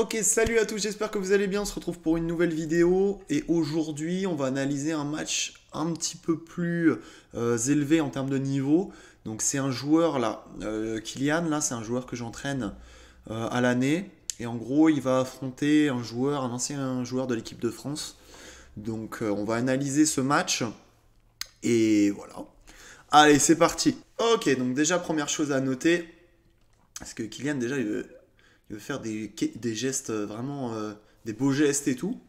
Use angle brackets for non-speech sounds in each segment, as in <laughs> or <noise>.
Ok, salut à tous, j'espère que vous allez bien, on se retrouve pour une nouvelle vidéo et aujourd'hui on va analyser un match un petit peu plus euh, élevé en termes de niveau. Donc c'est un joueur là, euh, Kylian là, c'est un joueur que j'entraîne euh, à l'année et en gros il va affronter un joueur, un ancien joueur de l'équipe de France. Donc on va analyser ce match et voilà. Allez, c'est parti. Ok, donc déjà première chose à noter, parce que Kylian déjà il veut il veut faire des, gestes euh, vraiment, euh, des beaux gestes et tout.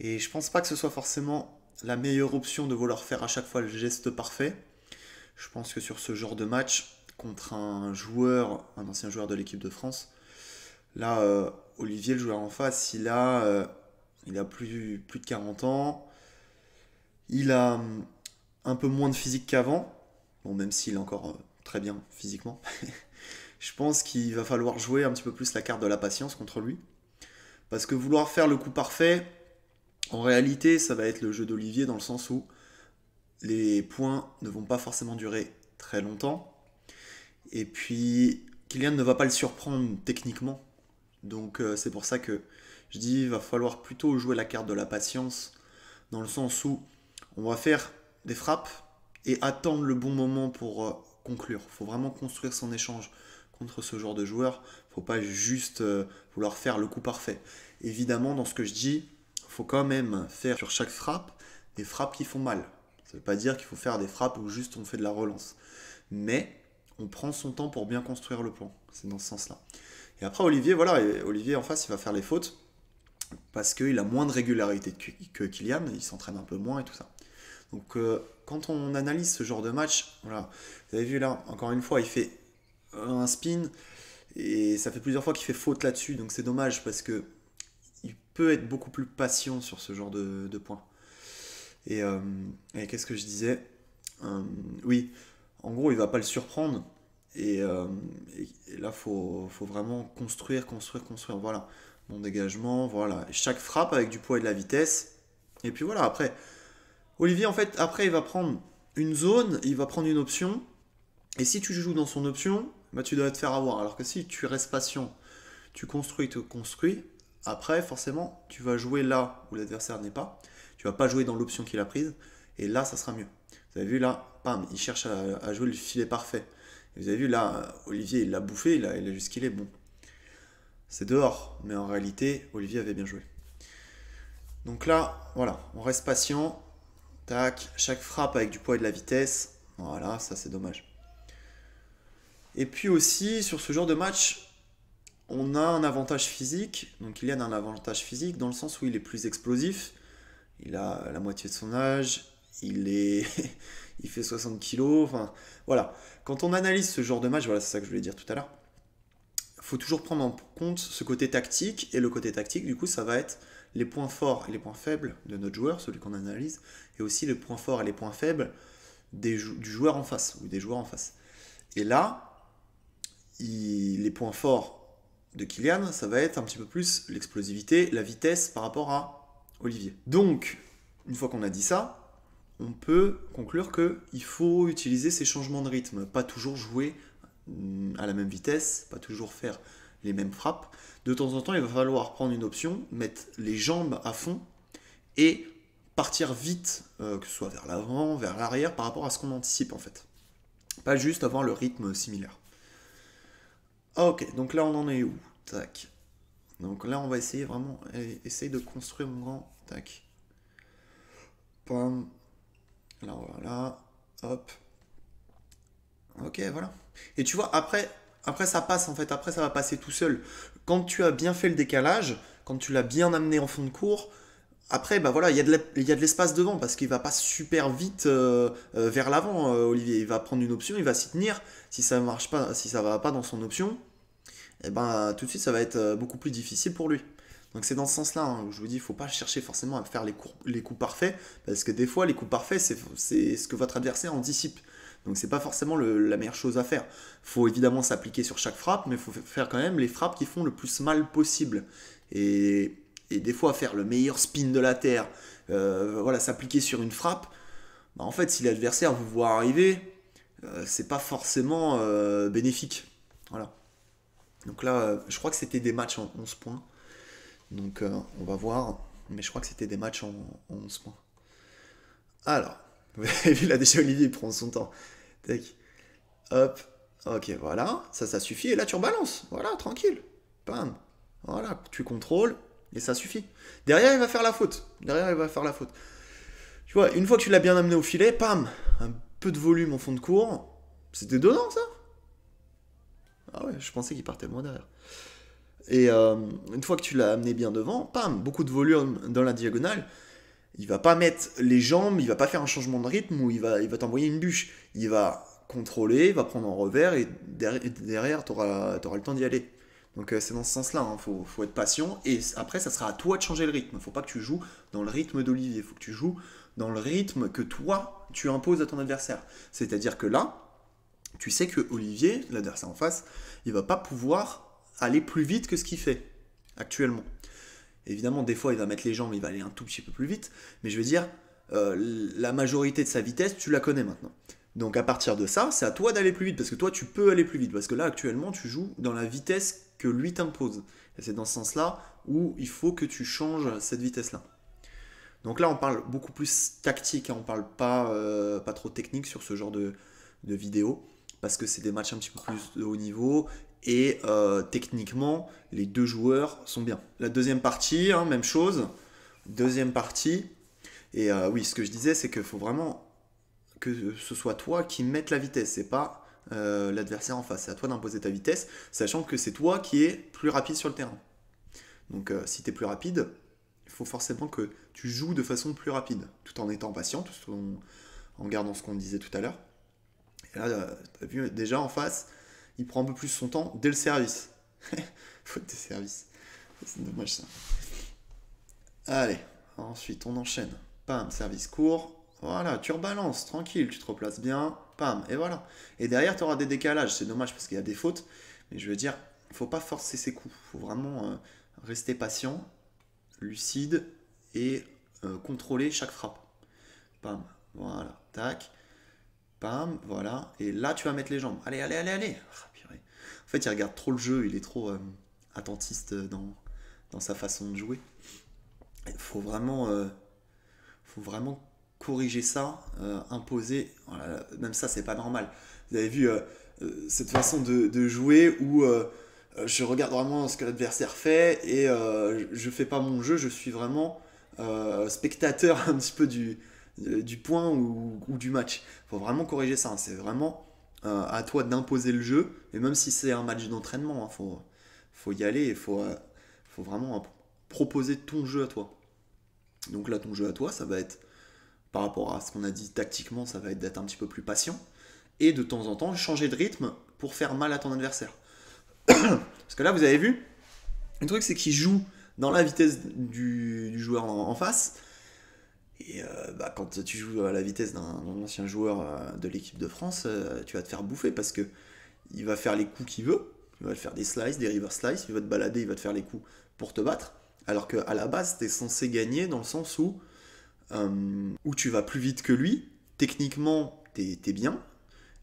Et je pense pas que ce soit forcément la meilleure option de vouloir faire à chaque fois le geste parfait. Je pense que sur ce genre de match, contre un joueur, un ancien joueur de l'équipe de France, là, euh, Olivier, le joueur en face, il a, il a plus, plus de 40 ans. Il a hum, un peu moins de physique qu'avant. Bon, même s'il est encore très bien physiquement. <laughs> Je pense qu'il va falloir jouer un petit peu plus la carte de la patience contre lui. Parce que vouloir faire le coup parfait, en réalité, ça va être le jeu d'Olivier dans le sens où les points ne vont pas forcément durer très longtemps. Et puis, Kylian ne va pas le surprendre techniquement. Donc, euh, c'est pour ça que je dis qu'il va falloir plutôt jouer la carte de la patience dans le sens où on va faire des frappes et attendre le bon moment pour euh, conclure. Il faut vraiment construire son échange contre ce genre de joueur. Faut pas juste euh, vouloir faire le coup parfait. Évidemment, dans ce que je dis, faut quand même faire sur chaque frappe des frappes qui font mal. Ça ne veut pas dire qu'il faut faire des frappes où juste on fait de la relance. Mais on prend son temps pour bien construire le plan. C'est dans ce sens-là. Et après, Olivier, voilà, Olivier en face, il va faire les fautes parce qu'il a moins de régularité que Kylian, il s'entraîne un peu moins et tout ça. Donc euh, quand on analyse ce genre de match, voilà, vous avez vu là, encore une fois, il fait un spin. Et ça fait plusieurs fois qu'il fait faute là-dessus, donc c'est dommage parce que il peut être beaucoup plus patient sur ce genre de, points. Euh, et, qu'est-ce que je disais euh, Oui, en gros, il va pas le surprendre. Et, euh, là, faut, faut vraiment construire, construire, construire. Voilà, mon dégagement, voilà. Chaque frappe avec du poids et de la vitesse. Et puis voilà, après, Olivier, en fait, après, il va prendre une zone, il va prendre une option. Et si tu joues dans son option, bah, tu dois te faire avoir. Alors que si tu restes patient, tu construis, tu construis, après, forcément, tu vas jouer là où l'adversaire n'est pas. Tu vas pas jouer dans l'option qu'il a prise. Et là, ça sera mieux. Vous avez vu là, pam, il cherche à, jouer le filet parfait. vous avez vu là, Olivier, il l'a bouffé, il a, il a juste qu'il est bon. C'est dehors, mais en réalité, Olivier avait bien joué. Donc là, voilà, on reste patient. Tac, chaque frappe avec du poids et de la vitesse. Voilà, ça c'est dommage. Et puis aussi, sur ce genre de match, on a un avantage physique. Donc il y a un avantage physique dans le sens où il est plus explosif. Il a la moitié de son âge. Il est. <laughs> il fait 60 kilos. Enfin, voilà. Quand on analyse ce genre de match, voilà, c'est ça que je voulais dire tout à l'heure. Faut toujours prendre en compte ce côté tactique. Et le côté tactique, du coup, ça va être les points forts et les points faibles de notre joueur, celui qu'on analyse, et aussi les points forts et les points faibles des, du joueur en face ou des joueurs en face. Et là, les points forts de Kylian, ça va être un petit peu plus l'explosivité, la vitesse par rapport à Olivier. Donc, une fois qu'on a dit ça, on peut conclure qu'il faut utiliser ces changements de rythme, pas toujours jouer mm, à la même vitesse, pas toujours faire les mêmes frappes. De temps en temps, il va falloir prendre une option, mettre les jambes à fond et partir vite, euh, que ce soit vers l'avant, vers l'arrière, par rapport à ce qu'on anticipe en fait. Pas juste avoir le rythme similaire. Ah, ok, donc là on en est où Tac. Donc là on va essayer vraiment, eh, essayer de construire mon grand. Tac. Pam. Là voilà. Hop. Ok, voilà. Et tu vois, après, après ça passe en fait, après ça va passer tout seul. Quand tu as bien fait le décalage, quand tu l'as bien amené en fond de cours, après, bah voilà, il y a de l'espace devant parce qu'il va pas super vite euh, euh, vers l'avant, euh, Olivier. Il va prendre une option, il va s'y tenir. Si ça marche pas, si ça va pas dans son option, et eh ben tout de suite ça va être euh, beaucoup plus difficile pour lui. Donc c'est dans ce sens-là où hein, je vous dis, il ne faut pas chercher forcément à faire les, coups, les parfaits, parce que des fois, les coups parfaits, c'est ce que votre adversaire anticipe. Donc c'est pas forcément la meilleure chose à faire. Faut évidemment s'appliquer sur chaque frappe, mais faut faire quand même les frappes qui font le plus mal possible. Et, des fois faire le meilleur spin de la terre, euh, voilà, s'appliquer sur une frappe. Bah, en fait, si l'adversaire vous voit arriver, euh, c'est pas forcément bénéfique. Voilà. Donc là, euh, je crois que c'était des matchs en 11 points. Donc euh, on va voir. Mais je crois que c'était des matchs en, 11 points. Alors, il <laughs> a déjà Olivier il prend son temps. Hop. Ok, voilà. Ça, ça suffit. Et là, tu rebalances. Voilà, tranquille. Pam, Voilà, tu contrôles. Et ça suffit. Derrière, il va faire la faute. Derrière, il va faire la faute. Tu vois, une fois que tu l'as bien amené au filet, pam, un peu de volume en fond de cours. C'était donnant, ça ah ouais, je pensais qu'il partait moins derrière. Et euh, une fois que tu l'as amené bien devant, pam, beaucoup de volume dans la diagonale. Il va pas mettre les jambes, il va pas faire un changement de rythme ou il va, il va t'envoyer une bûche. Il va contrôler, il va prendre en revers et derrière, tu auras, le temps d'y aller. Donc euh, c'est dans ce sens-là, il hein. faut, être patient. Et après, ça sera à toi de changer le rythme. faut pas que tu joues dans le rythme d'Olivier, faut que tu joues dans le rythme que toi, tu imposes à ton adversaire. C'est-à-dire que là, tu sais que Olivier, l'adversaire en face, il va pas pouvoir aller plus vite que ce qu'il fait actuellement. Évidemment, des fois, il va mettre les jambes, il va aller un tout petit peu plus vite, mais je veux dire, euh, la majorité de sa vitesse, tu la connais maintenant. Donc à partir de ça, c'est à toi d'aller plus vite, parce que toi, tu peux aller plus vite, parce que là, actuellement, tu joues dans la vitesse que lui t'impose. Et c'est dans ce sens-là où il faut que tu changes cette vitesse-là. Donc là, on parle beaucoup plus tactique, On hein, on parle pas, euh, pas trop technique sur ce genre de, de vidéo parce que c'est des matchs un petit peu plus de haut niveau et euh, techniquement, les deux joueurs sont bien. La deuxième partie, hein, même chose. Deuxième partie. Et euh, oui, ce que je disais, c'est qu'il faut vraiment que ce soit toi qui mette la vitesse. C'est pas euh, l'adversaire en face. C'est à toi d'imposer ta vitesse, sachant que c'est toi qui es plus rapide sur le terrain. Donc si tu es plus rapide, il faut forcément que tu joues de façon plus rapide, tout en étant patient, tout en gardant ce qu'on disait tout à l'heure. Et là, euh, as vu, déjà en face, il prend un peu plus son temps dès le service. <laughs> Faute de service. C'est dommage ça. Allez, ensuite on enchaîne. Pam, service court. Voilà, tu rebalances, tranquille, tu te replaces bien. Pam, et voilà. Et derrière, tu auras des décalages. C'est dommage parce qu'il y a des fautes. Mais je veux dire, il faut pas forcer ses coups. Il faut vraiment euh, rester patient, lucide et euh, contrôler chaque frappe. Pam, voilà, tac voilà. Et là, tu vas mettre les jambes. Allez, allez, allez, allez. Ah, en fait, il regarde trop le jeu, il est trop euh, attentiste euh, dans, dans sa façon de jouer. Il faut vraiment, euh, faut vraiment corriger ça, imposer. Oh même ça, c'est pas normal. Vous avez vu cette façon de, de jouer où je regarde vraiment ce que l'adversaire fait et je fais pas mon jeu, je suis vraiment spectateur <laughs> un petit peu du, euh, du point ou, du match. faut vraiment corriger ça. Hein. C'est vraiment euh, à toi d'imposer le jeu. Et même si c'est un match d'entraînement, il hein, faut, y aller. Il euh, faut, vraiment hein, proposer ton jeu à toi. Donc là, ton jeu à toi, ça va être, par rapport à ce qu'on a dit tactiquement, ça va être d'être un petit peu plus patient. Et de temps en temps, changer de rythme pour faire mal à ton adversaire. <coughs> Parce que là, vous avez vu, le truc, c'est qu'il joue dans la vitesse du, joueur en, face, et euh, bah, quand tu joues à la vitesse d'un ancien joueur euh, de l'équipe de France, euh, tu vas te faire bouffer parce que il va faire les coups qu'il veut, il va te faire des slices, des river slices, il va te balader, il va te faire les coups pour te battre, alors qu'à la base, tu es censé gagner dans le sens où, où tu vas plus vite que lui, techniquement, t'es es bien,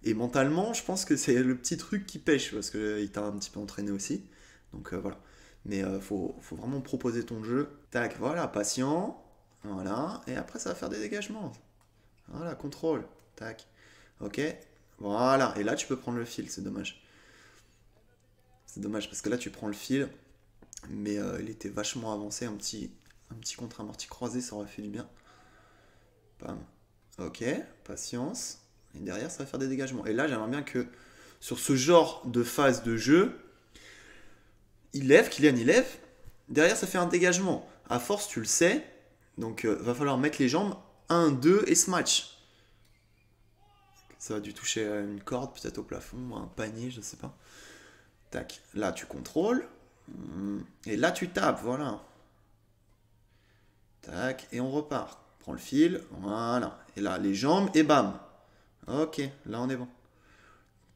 et mentalement, je pense que c'est le petit truc qui pêche, parce qu'il t'a un petit peu entraîné aussi, donc voilà. Mais faut, faut, vraiment proposer ton jeu, tac, voilà, patient, voilà. Et après, ça va faire des dégagements. Voilà, contrôle. Tac. Ok. Voilà. Et là, tu peux prendre le fil. C'est dommage. C'est dommage parce que là, tu prends le fil. Mais euh, il était vachement avancé. Un petit, un petit contre-amorti croisé, ça aurait fait du bien. Bam. Ok. Patience. Et derrière, ça va faire des dégagements. Et là, j'aimerais bien que sur ce genre de phase de jeu, il lève, Kylian il lève. Derrière, ça fait un dégagement. À force, tu le sais, donc, il euh, va falloir mettre les jambes 1, 2 et smash. Ça a dû toucher une corde, peut-être au plafond, un panier, je ne sais pas. Tac. Là, tu contrôles. Hmm. Et là, tu tapes, voilà. Tac. Et on repart. Prends le fil. Voilà. Et là, les jambes et bam. Ok, là, on est bon.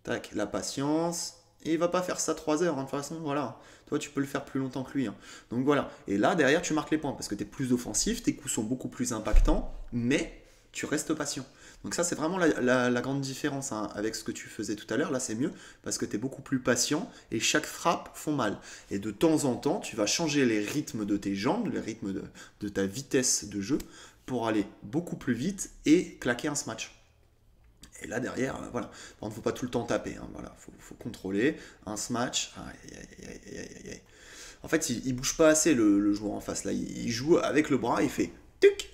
Tac. La patience et il va pas faire ça 3 heures, hein, de toute façon, voilà. Toi, tu peux le faire plus longtemps que lui. Hein. Donc voilà. Et là, derrière, tu marques les points parce que tu es plus offensif, tes coups sont beaucoup plus impactants, mais tu restes patient. Donc ça, c'est vraiment la, grande différence hein, avec ce que tu faisais tout à l'heure. Là, c'est mieux parce que tu es beaucoup plus patient et chaque frappe font mal. Et de temps en temps, tu vas changer les rythmes de tes jambes, les rythmes de, de ta vitesse de jeu pour aller beaucoup plus vite et claquer un smash. Et là derrière, euh, voilà. ne faut pas tout le temps taper. Il hein, voilà, faut, contrôler. Un smash. Ah, en fait, il, ne bouge pas assez le, joueur en face. Là, il, joue avec le bras, il fait tuc,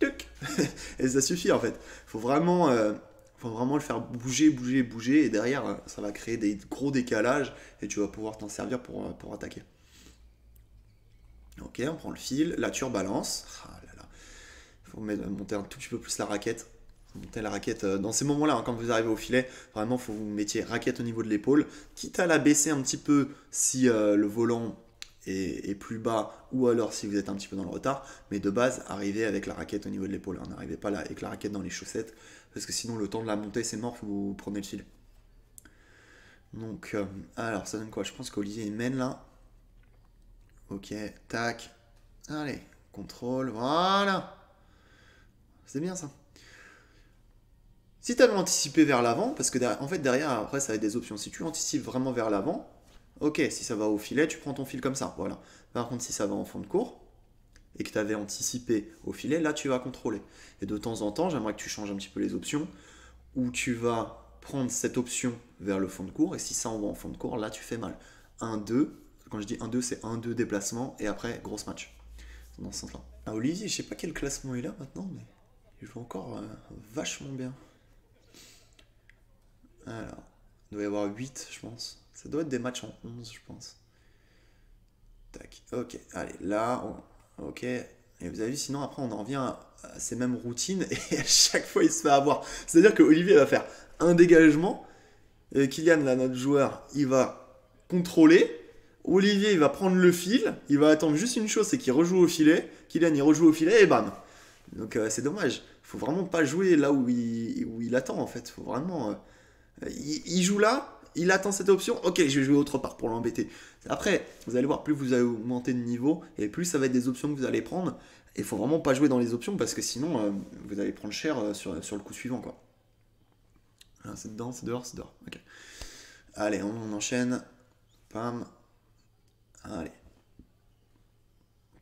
tuc. <laughs> et ça suffit en fait. Faut vraiment, euh, faut vraiment le faire bouger, bouger, bouger. Et derrière, euh, ça va créer des gros décalages et tu vas pouvoir t'en servir pour, attaquer. Ok, on prend le fil. La turbulence. balance. Ah faut monter un tout petit peu plus la raquette montez la raquette euh, dans ces moments-là, hein, quand vous arrivez au filet, vraiment, il faut que vous mettiez raquette au niveau de l'épaule, quitte à la baisser un petit peu si euh, le volant est, plus bas ou alors si vous êtes un petit peu dans le retard, mais de base, arrivez avec la raquette au niveau de l'épaule, hein, n'arrivez pas là avec la raquette dans les chaussettes, parce que sinon, le temps de la montée, c'est mort, vous prenez le filet. Donc, euh, alors, ça donne quoi Je pense qu'Olivier, mène là. Ok, tac. Allez, contrôle, voilà. C'est bien ça. Si tu avais anticipé vers l'avant, parce que en fait derrière, après, ça a des options. Si tu anticipes vraiment vers l'avant, ok, si ça va au filet, tu prends ton fil comme ça. Voilà. Par contre, si ça va en fond de cours, et que tu avais anticipé au filet, là tu vas contrôler. Et de temps en temps, j'aimerais que tu changes un petit peu les options, où tu vas prendre cette option vers le fond de cours, et si ça en va en fond de cours, là tu fais mal. 1-2, quand je dis 1-2, c'est 1-2 déplacement, et après, grosse match. Dans ce sens-là. Ah, Olivier, je sais pas quel classement il a maintenant, mais il joue encore euh, vachement bien. Alors, il doit y avoir 8, je pense. Ça doit être des matchs en 11, je pense. Tac, ok, allez, là, ok. Et vous avez vu, sinon, après, on en revient à, ces mêmes routines <laughs> et à chaque fois, il se fait avoir. C'est-à-dire que Olivier va faire un dégagement. Kylian, là, notre joueur, il va contrôler. Olivier, il va prendre le fil. Il va attendre juste une chose, c'est qu'il rejoue au filet. Kylian, il rejoue au filet et bam. Donc, euh, c'est dommage. Il Faut vraiment pas jouer là où il, où il attend, en fait. Il Faut vraiment. Euh, il, joue là, il attend cette option, ok, je vais jouer autre part pour l'embêter. Après, vous allez voir, plus vous allez augmenter de niveau, et plus ça va être des options que vous allez prendre. Et il faut vraiment pas jouer dans les options, parce que sinon, euh, vous allez prendre cher euh, sur, le coup suivant. quoi. Ah, c'est dedans, c'est dehors, c'est dehors. Allez, on, enchaîne. Pam. Allez.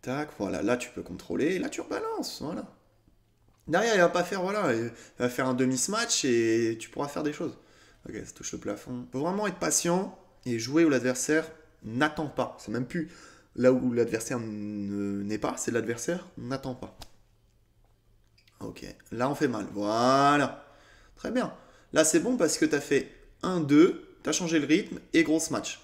Tac, voilà. Là, tu peux contrôler. Là, tu rebalances. Voilà. Derrière, il va pas faire, voilà, il va faire un demi smatch et tu pourras faire des choses. Ok, ça touche le plafond. Il faut vraiment être patient et jouer où l'adversaire n'attend pas. C'est même plus là où l'adversaire n'est pas, c'est l'adversaire n'attend pas. Ok, là on fait mal. Voilà. Très bien. Là c'est bon parce que tu as fait 1-2, tu as changé le rythme et gros smash.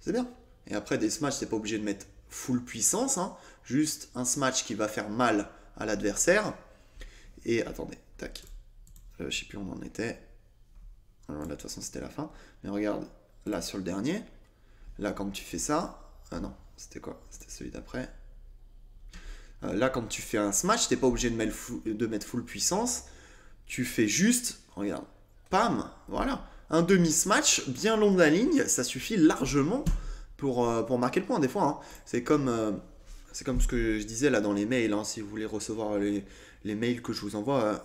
C'est bien. Et après des smash, t'es pas obligé de mettre full puissance, hein. juste un smash qui va faire mal à l'adversaire. Et attendez, tac. Euh, je ne sais plus où on en était là, de toute façon, c'était la fin. Mais regarde, là, sur le dernier, là, quand tu fais ça. Ah non, c'était quoi C'était celui d'après. Euh, là, quand tu fais un smash, tu n'es pas obligé de mettre, full, puissance. Tu fais juste, regarde, pam, voilà. Un demi-smash bien long de la ligne, ça suffit largement pour, euh, pour marquer le point des fois. Hein. C'est comme, c'est comme ce que je disais là dans les mails. Hein, si vous voulez recevoir les, les mails que je vous envoie, euh,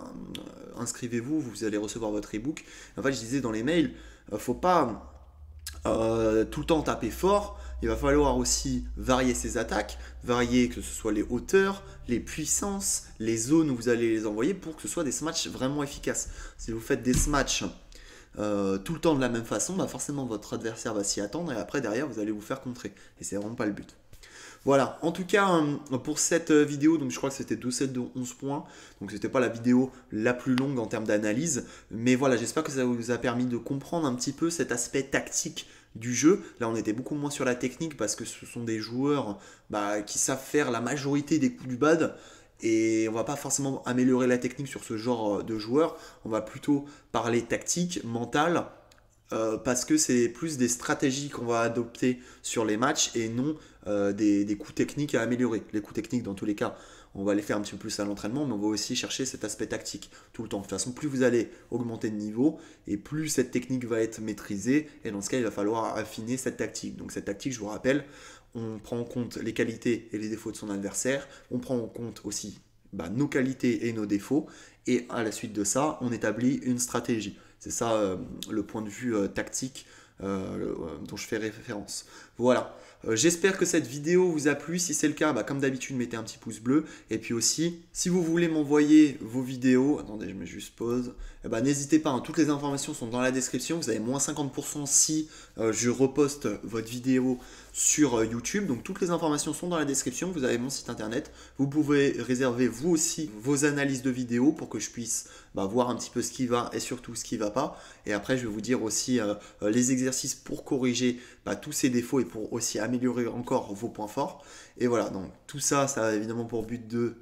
inscrivez-vous, vous allez recevoir votre ebook. En fait, je disais dans les mails, euh, faut pas euh, tout le temps taper fort, il va falloir aussi varier ses attaques, varier que ce soit les hauteurs, les puissances, les zones où vous allez les envoyer pour que ce soit des smatchs vraiment efficaces. Si vous faites des smatchs tout le temps de la même façon, bah, forcément votre adversaire va s'y attendre et après derrière vous allez vous faire contrer. Et c'est vraiment pas le but. Voilà, en tout cas, hein, pour cette euh, vidéo, donc je crois que c'était 2 7, de 11 points, donc c'était pas la vidéo la plus longue en termes d'analyse, mais voilà, j'espère que ça vous a permis de comprendre un petit peu cet aspect tactique du jeu. Là, on était beaucoup moins sur la technique parce que ce sont des joueurs bah, qui savent faire la majorité des coups du bad. Et on va pas forcément améliorer la technique sur ce genre euh, de joueurs. On va plutôt parler tactique, mentale. Euh, parce que c'est plus des stratégies qu'on va adopter sur les matchs et non euh, des, coups techniques à améliorer. Les coups techniques, dans tous les cas, on va les faire un petit peu plus à l'entraînement, mais on va aussi chercher cet aspect tactique tout le temps. De toute façon, plus vous allez augmenter de niveau et plus cette technique va être maîtrisée, et dans ce cas, il va falloir affiner cette tactique. Donc, cette tactique, je vous rappelle, on prend en compte les qualités et les défauts de son adversaire, on prend en compte aussi bah, nos qualités et nos défauts, et à la suite de ça, on établit une stratégie. C'est ça euh, le point de vue euh, tactique euh, dont je fais référence. Voilà. J'espère que cette vidéo vous a plu. Si c'est le cas, bah, comme d'habitude, mettez un petit pouce bleu. Et puis aussi, si vous voulez m'envoyer vos vidéos, attendez, je me juste pause. Eh ben, n'hésitez pas, hein. toutes les informations sont dans la description. Vous avez moins 50% si euh, je reposte votre vidéo sur euh, YouTube. Donc toutes les informations sont dans la description. Vous avez mon site internet. Vous pouvez réserver vous aussi vos analyses de vidéos pour que je puisse bah, voir un petit peu ce qui va et surtout ce qui ne va pas. Et après, je vais vous dire aussi euh, les exercices pour corriger bah, tous ces défauts et pour aussi améliorer encore vos points forts. Et voilà, donc tout ça, ça a évidemment pour but de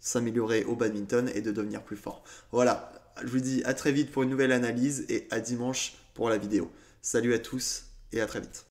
s'améliorer au badminton et de devenir plus fort. Voilà, je vous dis à très vite pour une nouvelle analyse et à dimanche pour la vidéo. Salut à tous et à très vite.